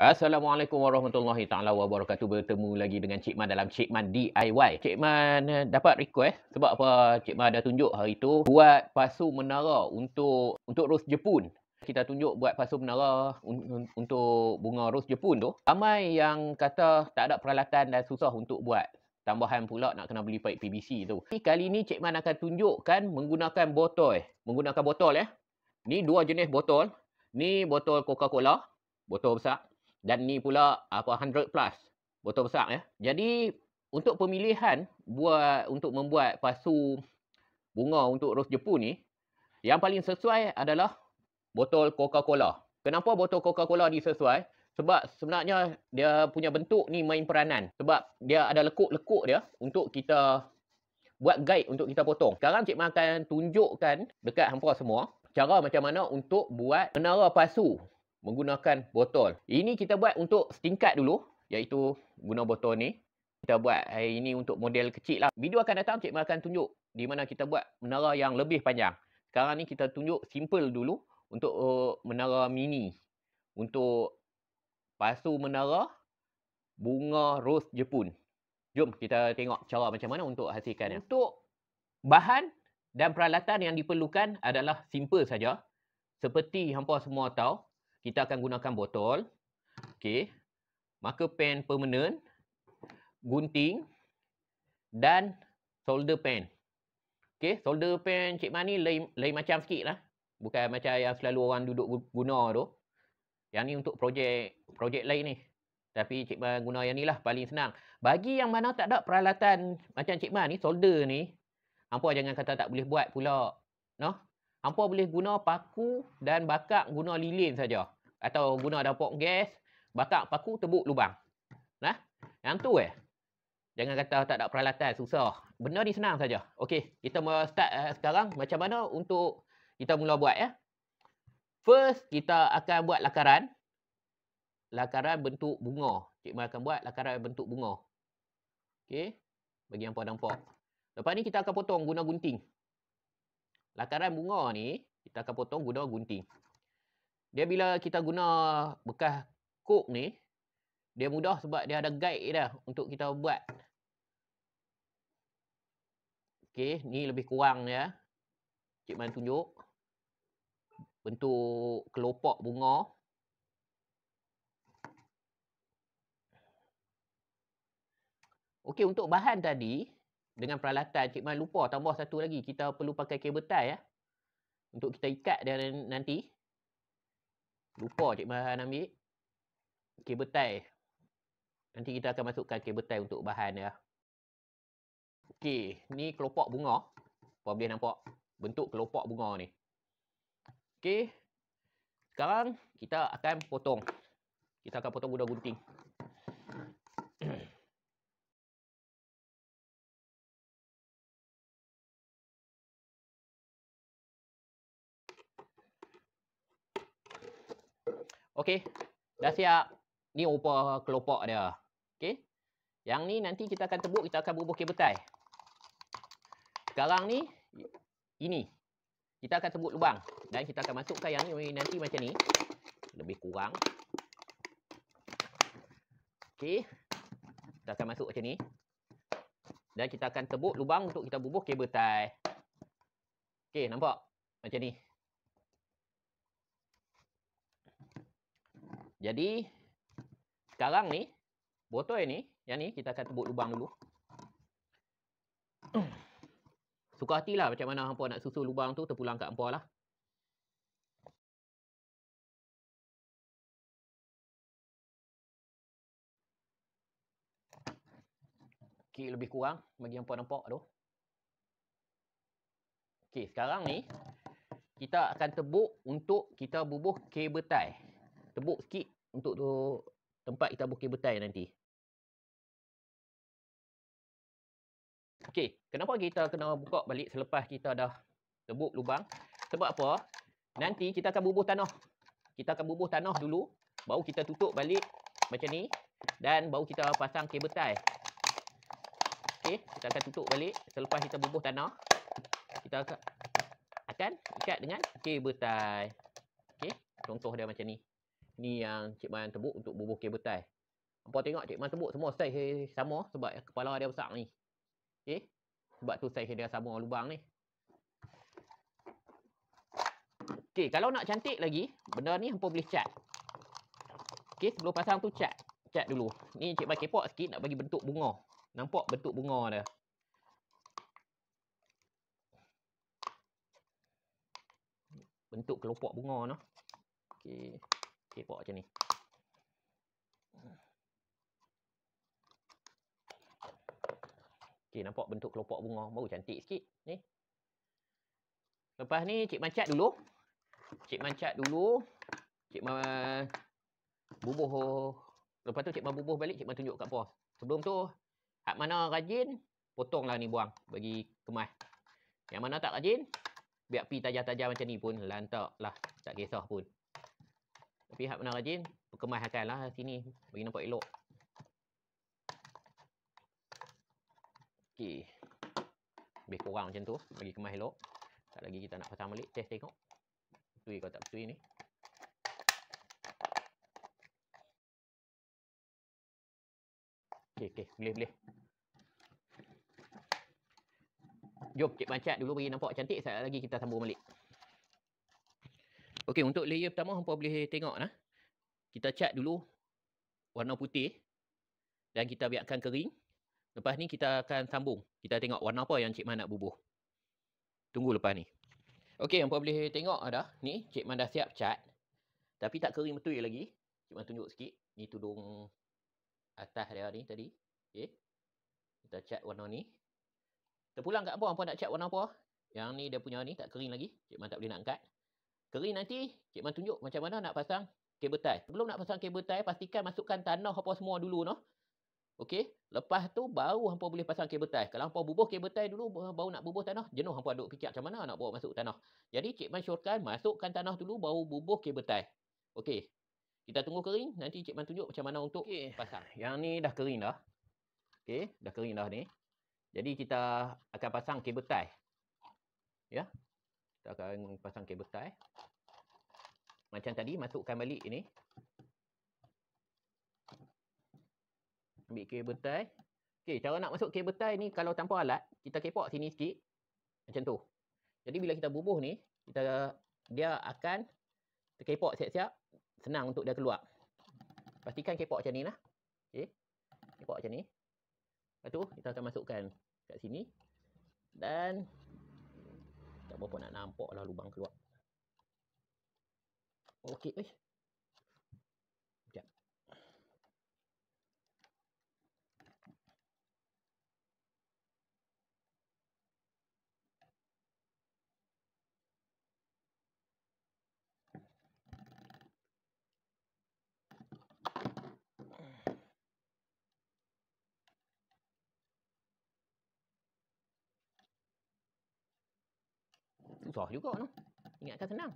Assalamualaikum warahmatullahi taala wabarakatuh. Bertemu lagi dengan Cik Man dalam Cik Man DIY. Cik Man eh, dapat request eh? sebab apa? Cik Man ada tunjuk hari tu buat pasu menara untuk untuk ros Jepun. Kita tunjuk buat pasu menara untuk bunga ros Jepun tu. Ramai yang kata tak ada peralatan dan susah untuk buat. Tambahan pula nak kena beli paip PVC tu. Jadi kali ni Cik Man akan tunjukkan menggunakan botol. Eh? Menggunakan botol ya. Ni dua jenis botol. Ni botol Coca-Cola. Botol besar dan ni pula apa 100 plus botol besar ya. Jadi untuk pemilihan buat untuk membuat pasu bunga untuk rose jepun ni yang paling sesuai adalah botol Coca-Cola. Kenapa botol Coca-Cola ni sesuai? Sebab sebenarnya dia punya bentuk ni main peranan. Sebab dia ada lekuk-lekuk dia untuk kita buat guide untuk kita potong. Sekarang Cik Ma akan tunjukkan dekat hampa semua cara macam mana untuk buat menara pasu menggunakan botol. Ini kita buat untuk setingkat dulu iaitu guna botol ni. Kita buat hari eh, ini untuk model kecil lah. Video akan datang cikgu akan tunjuk di mana kita buat menara yang lebih panjang. Sekarang ni kita tunjuk simple dulu untuk uh, menara mini. Untuk pasu menara bunga rose Jepun. Jom kita tengok cara macam mana untuk hasilkan. Untuk bahan dan peralatan yang diperlukan adalah simple saja. Seperti hampa semua tahu, kita akan gunakan botol. Okey. Marker pen permanent, gunting dan solder pen. Okey, solder pen Cik Mani lain, lain macam sikit lah. Bukan macam yang selalu orang duduk guna tu. Yang ni untuk projek projek lain ni. Tapi Cik Man guna yang ni lah paling senang. Bagi yang mana tak ada peralatan macam Cik Man ni, solder ni. Ampua jangan kata tak boleh buat pula. noh? Hampa boleh guna paku dan bakar guna lilin saja. Atau guna dapur gas, bakar paku tebuk lubang. Nah, yang tu eh. Jangan kata tak ada peralatan, susah. Benda ni senang saja. Okey, kita mula start eh, sekarang macam mana untuk kita mula buat ya. Eh? First, kita akan buat lakaran. Lakaran bentuk bunga. Cik Mal akan buat lakaran bentuk bunga. Okey, bagi yang puan nampak. Lepas ni kita akan potong guna gunting lakaran bunga ni kita akan potong guna gunting. Dia bila kita guna bekas kok ni, dia mudah sebab dia ada guide dia untuk kita buat. Okey, ni lebih kurang ya. Cik Man tunjuk. Bentuk kelopak bunga. Okey, untuk bahan tadi, dengan peralatan Cik Man lupa tambah satu lagi kita perlu pakai kabel tie ya untuk kita ikat dia nanti lupa Cik Man ambil kabel tie nanti kita akan masukkan kabel tie untuk bahan ya. okey ni kelopak bunga apa boleh nampak bentuk kelopak bunga ni okey sekarang kita akan potong kita akan potong guna gunting Okey, dah siap. Ni upah kelopak dia. Okey. Yang ni nanti kita akan tebuk, kita akan bubuh kebetai. Sekarang ni, ini. Kita akan tebuk lubang. Dan kita akan masukkan yang ni nanti macam ni. Lebih kurang. Okey. Kita akan masuk macam ni. Dan kita akan tebuk lubang untuk kita bubuh kebetai. Okey, nampak? Macam ni. Jadi sekarang ni botol ini, yang ni kita akan tebuk lubang dulu. Suka hatilah macam mana hangpa nak susul lubang tu terpulang kat hangpa lah. Okey, lebih kurang bagi hangpa nampak tu. Okey, sekarang ni kita akan tebuk untuk kita bubuh kabel tie. Tebuk sikit untuk tu tempat kita bukit betai nanti. Okey, kenapa kita kena buka balik selepas kita dah tebuk lubang? Sebab apa? Nanti kita akan bubuh tanah. Kita akan bubuh tanah dulu, baru kita tutup balik macam ni dan baru kita pasang kabel tie. Okey, kita akan tutup balik selepas kita bubuh tanah. Kita akan ikat dengan kabel tie. Okey, contoh dia macam ni ni yang Cik Man tebuk untuk bubuh kabel tai. Hampa tengok Cik Man tebuk semua saiz sama sebab kepala dia besar ni. Okey. Eh? Sebab tu saiz dia sama lubang ni. Okey, kalau nak cantik lagi, benda ni hampa boleh cat. Okey, sebelum pasang tu cat. Cat dulu. Ni Cik Man kepok sikit nak bagi bentuk bunga. Nampak bentuk bunga dia. Bentuk kelopak bunga ni. Okey. Kepok macam ni. Okey, nampak bentuk kelopak bunga. Baru cantik sikit. Ni. Lepas ni, Cik Mancat dulu. Cik Mancat dulu. Cik Ma... Bubuh. Lepas tu, Cik Ma bubuh balik. Cik Ma tunjuk kat puas. Sebelum tu, hak mana rajin, potonglah ni buang. Bagi kemas. Yang mana tak rajin, biar pi tajam-tajam macam ni pun. Lantaklah. Tak kisah pun pihak benar rajin, lah sini. Bagi nampak elok. Okey. Lebih kurang macam tu. Bagi kemas elok. Tak lagi kita nak pasang balik. Test tengok. Betul kalau tak betul ni. Okey, okey. Boleh, boleh. Jom, cik macat dulu bagi nampak cantik. Sekali lagi kita sambung balik. Okey, untuk layer pertama hangpa boleh tengok nah. Kita cat dulu warna putih dan kita biarkan kering. Lepas ni kita akan sambung. Kita tengok warna apa yang Cik Man nak bubuh. Tunggu lepas ni. Okey, hangpa boleh tengok ah dah. Ni Cik Man dah siap cat. Tapi tak kering betul lagi. Cik Man tunjuk sikit. Ni tudung atas dia ni tadi. Okey. Kita cat warna ni. Terpulang kat apa hangpa nak cat warna apa? Yang ni dia punya ni tak kering lagi. Cik Man tak boleh nak angkat kering nanti Cik Man tunjuk macam mana nak pasang kabel tie. Belum nak pasang kabel tie, pastikan masukkan tanah apa semua dulu noh. Okey, lepas tu baru hangpa boleh pasang kabel tie. Kalau hangpa bubuh kabel tie dulu baru nak bubuh tanah, jenuh hangpa duk fikir macam mana nak bawa masuk tanah. Jadi Cik Man syorkan masukkan tanah dulu baru bubuh kabel tie. Okey. Kita tunggu kering, nanti Cik Man tunjuk macam mana untuk okay. pasang. Yang ni dah kering dah. Okey, dah kering dah ni. Jadi kita akan pasang kabel tie. Ya, kita akan pasang kabel tie eh. macam tadi masukkan balik ini ambil kabel tie eh. okey cara nak masuk kabel tie ni kalau tanpa alat kita kepok sini sikit macam tu jadi bila kita bubuh ni kita dia akan terkepok siap-siap senang untuk dia keluar pastikan kepok macam ni lah okey kepok macam ni lepas tu kita akan masukkan kat sini dan tak berapa nak nampak lah lubang keluar. Okey, eh. susah juga noh. Ingatkan senang.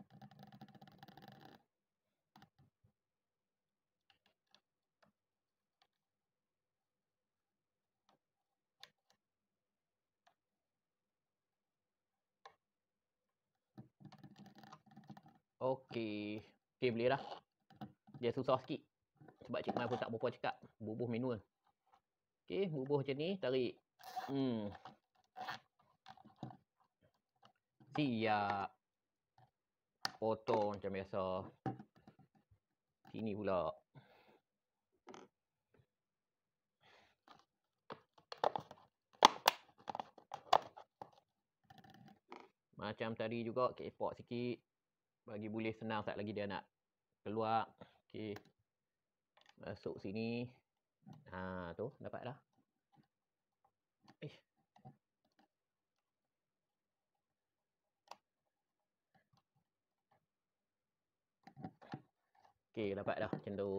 Okey. Okey boleh dah. Dia susah sikit. Sebab Cik Mai pun tak berapa cakap. Bubuh manual. Okey, bubuh macam ni. Tarik. Hmm. Siap. Potong macam biasa. Sini pula. Macam tadi juga, kepok sikit. Bagi boleh senang tak lagi dia nak keluar. Okey. Masuk sini. Ha, tu dapat dah. Okey, dapat dah macam tu.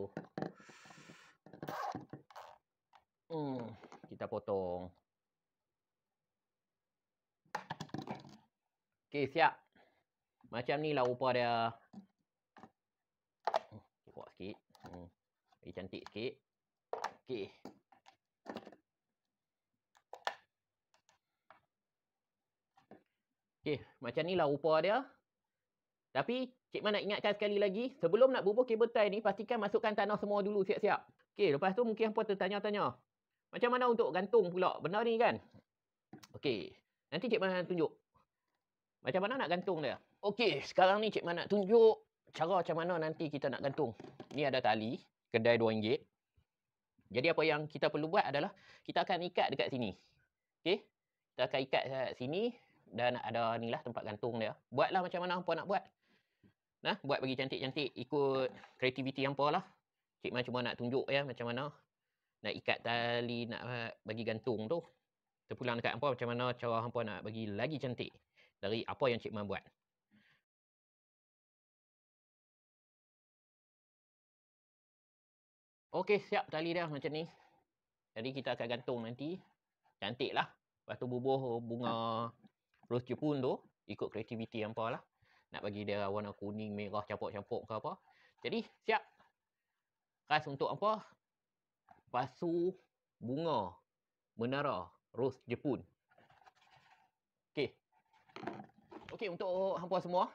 Hmm, kita potong. Okey, siap. Macam ni lah rupa dia. Oh, sikit. Hmm. Lagi cantik sikit. Okey. Okey, macam ni lah rupa dia. Tapi, Cik Man nak ingatkan sekali lagi, sebelum nak bubuh kabel tie ni, pastikan masukkan tanah semua dulu siap-siap. Okey, lepas tu mungkin hampa tertanya-tanya. Macam mana untuk gantung pula benda ni kan? Okey, nanti Cik Man nak tunjuk. Macam mana nak gantung dia? Okey, sekarang ni Cik Man nak tunjuk cara macam mana nanti kita nak gantung. Ni ada tali, kedai RM2. Jadi apa yang kita perlu buat adalah, kita akan ikat dekat sini. Okey, kita akan ikat dekat sini dan ada ni lah tempat gantung dia. Buatlah macam mana hampa nak buat. Nah, buat bagi cantik-cantik ikut kreativiti yang pula lah. Cik Man cuma nak tunjuk ya macam mana nak ikat tali, nak bagi gantung tu. Terpulang dekat hangpa macam mana cara hangpa nak bagi lagi cantik dari apa yang Cik Man buat. Okey, siap tali dah macam ni. Jadi kita akan gantung nanti. Cantiklah. lah. bubuh bunga rose jepun tu ikut kreativiti hangpa lah. Nak bagi dia warna kuning, merah, campur-campur ke apa. Jadi, siap. Khas untuk apa? Pasu bunga menara Rose Jepun. Okey. Okey, untuk hampa semua.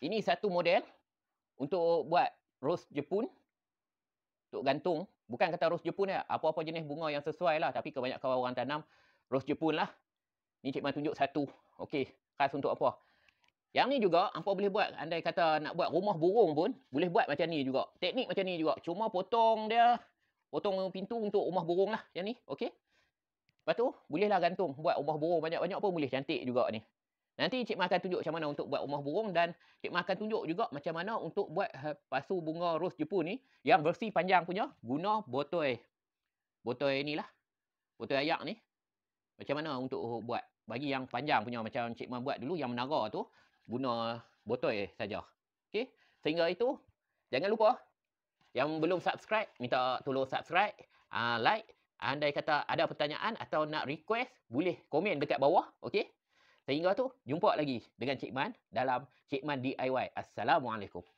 Ini satu model untuk buat Rose Jepun. Untuk gantung. Bukan kata Rose Jepun ya. Apa-apa jenis bunga yang sesuai lah. Tapi kebanyakan orang tanam Rose Jepun lah. Ini Cik Man tunjuk satu. Okey. Khas untuk Apa? Yang ni juga, hampa boleh buat. Andai kata nak buat rumah burung pun, boleh buat macam ni juga. Teknik macam ni juga. Cuma potong dia, potong pintu untuk rumah burung lah. Yang ni, okey? Lepas tu, bolehlah gantung. Buat rumah burung banyak-banyak pun boleh. Cantik juga ni. Nanti Cik Ma akan tunjuk macam mana untuk buat rumah burung dan Cik Ma akan tunjuk juga macam mana untuk buat eh, pasu bunga ros Jepun ni yang versi panjang punya guna botol. Eh, botol ni lah. Botol ayak ni. Macam mana untuk buat. Bagi yang panjang punya macam Cik Ma buat dulu yang menara tu guna botol saja. Okey. Sehingga itu jangan lupa yang belum subscribe minta tolong subscribe, uh, like, andai kata ada pertanyaan atau nak request boleh komen dekat bawah, okey. Sehingga tu jumpa lagi dengan Cik Man dalam Cik Man DIY. Assalamualaikum.